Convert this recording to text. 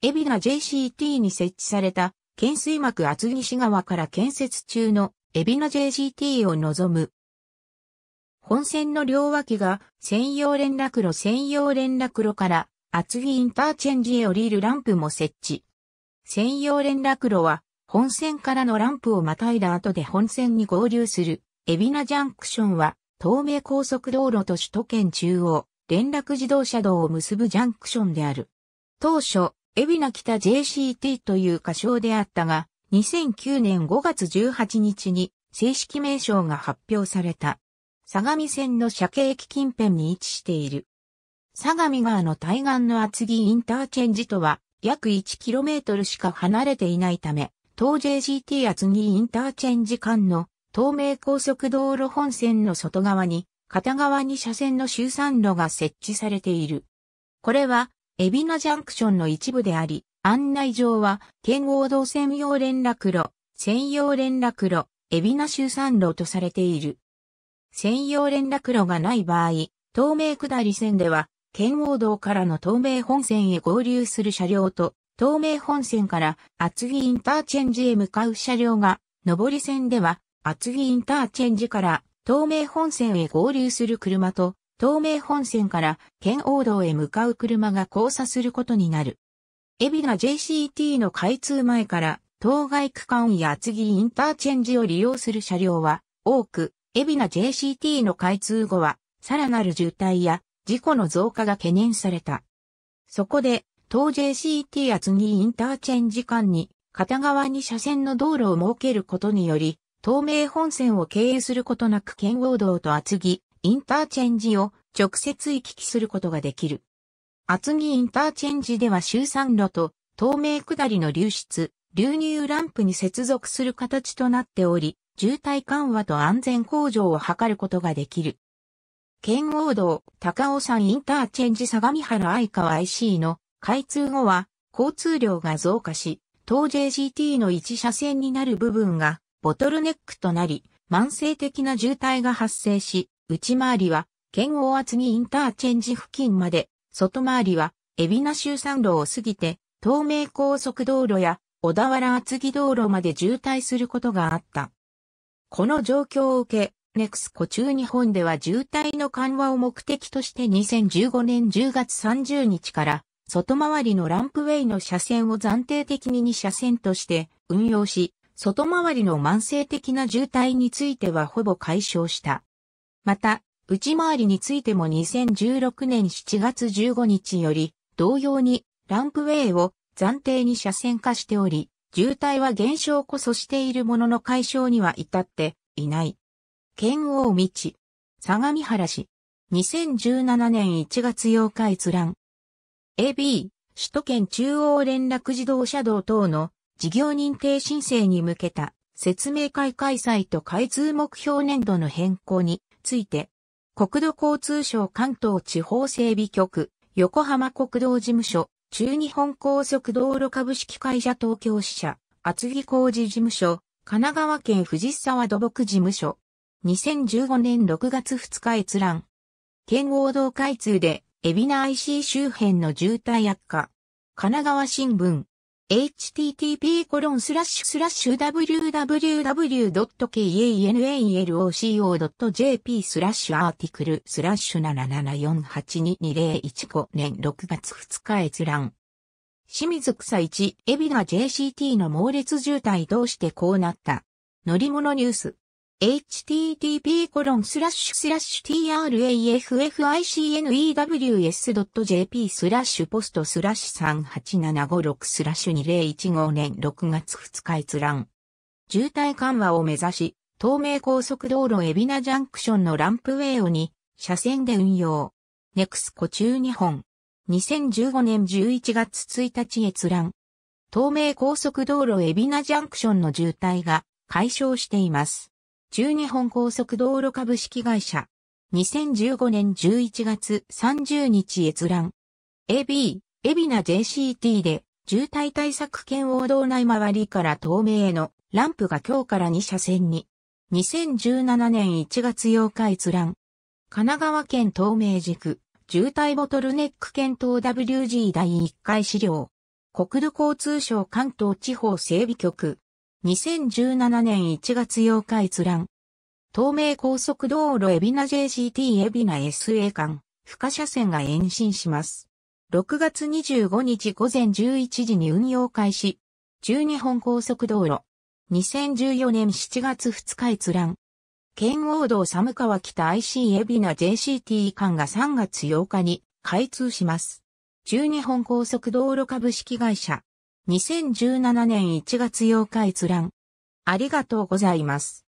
海老名 JCT に設置された、懸水幕厚木市側から建設中の海老名 JCT を望む。本線の両脇が専用連絡路専用連絡路から厚木インターチェンジへ降りるランプも設置。専用連絡路は本線からのランプをまたいだ後で本線に合流する海老名ジャンクションは東名高速道路と首都圏中央連絡自動車道を結ぶジャンクションである。当初、海老名北 JCT という仮称であったが、2009年5月18日に正式名称が発表された。相模線の車系駅近辺に位置している。相模川の対岸の厚木インターチェンジとは約 1km しか離れていないため、東 JCT 厚木インターチェンジ間の東名高速道路本線の外側に、片側に車線の集散路が設置されている。これは海老名ジャンクションの一部であり、案内状は、県王道専用連絡路、専用連絡路、海老名周山路とされている。専用連絡路がない場合、東名下り線では、県王道からの東名本線へ合流する車両と、東名本線から厚木インターチェンジへ向かう車両が、上り線では、厚木インターチェンジから東名本線へ合流する車と、東名本線から県王道へ向かう車が交差することになる。海老名 JCT の開通前から当該区間や厚木インターチェンジを利用する車両は多く、海老名 JCT の開通後はさらなる渋滞や事故の増加が懸念された。そこで、当 JCT 厚木インターチェンジ間に片側に車線の道路を設けることにより、東名本線を経由することなく県央道と厚木、インターチェンジを直接行き来することができる。厚木インターチェンジでは周産路と透明下りの流出、流入ランプに接続する形となっており、渋滞緩和と安全向上を図ることができる。圏央道高尾山インターチェンジ相模原相川 IC の開通後は交通量が増加し、当 JGT の一車線になる部分がボトルネックとなり、慢性的な渋滞が発生し、内回りは、県大厚木インターチェンジ付近まで、外回りは、海老名周山路を過ぎて、東名高速道路や小田原厚木道路まで渋滞することがあった。この状況を受け、ネクスコ中日本では渋滞の緩和を目的として2015年10月30日から外回りのランプウェイの車線を暫定的に2車線として運用し、外回りの慢性的な渋滞についてはほぼ解消した。また、内回りについても2016年7月15日より、同様にランプウェイを暫定に車線化しており、渋滞は減少こそしているものの解消には至っていない。県王道、相模原市、2017年1月8日閲覧。AB、首都圏中央連絡自動車道等の事業認定申請に向けた説明会開催と開通目標年度の変更について、国土交通省関東地方整備局、横浜国道事務所、中日本高速道路株式会社東京支社、厚木工事事務所、神奈川県藤沢土木事務所。2015年6月2日閲覧。県合同開通で、海老名 IC 周辺の渋滞悪化。神奈川新聞。h t t p w w w k e n a l o c o j p スラッシュアーティクルスラッシュ7 7 4 8 2 2 0 1 5年6月2日閲覧。清水草一、海老名 JCT の猛烈渋滞どうしてこうなった乗り物ニュース。http://traffficnews.jp スラッシュポストスラッシュ3875スラッシュ2015年6月2日閲覧。渋滞緩和を目指し、東名高速道路海老名ジャンクションのランプウェイを2車線で運用。ネクスコ中日本。2015年11月1日閲覧。東名高速道路海老名ジャンクションの渋滞が解消しています。中日本高速道路株式会社。2015年11月30日閲覧。AB、エビナ JCT で、渋滞対策圏王道内周りから東名へのランプが今日から2車線に。2017年1月8日閲覧。神奈川県東名軸、渋滞ボトルネック検討 WG 第1回資料。国土交通省関東地方整備局、2017年1月8日閲覧。東名高速道路海老名 JCT 海老名 SA 間、可車線が延伸します。6月25日午前11時に運用開始。中日本高速道路。2014年7月2日閲覧。県王道寒川北 IC 海老名 JCT 間が3月8日に開通します。中日本高速道路株式会社。2017年1月8日閲覧。ありがとうございます。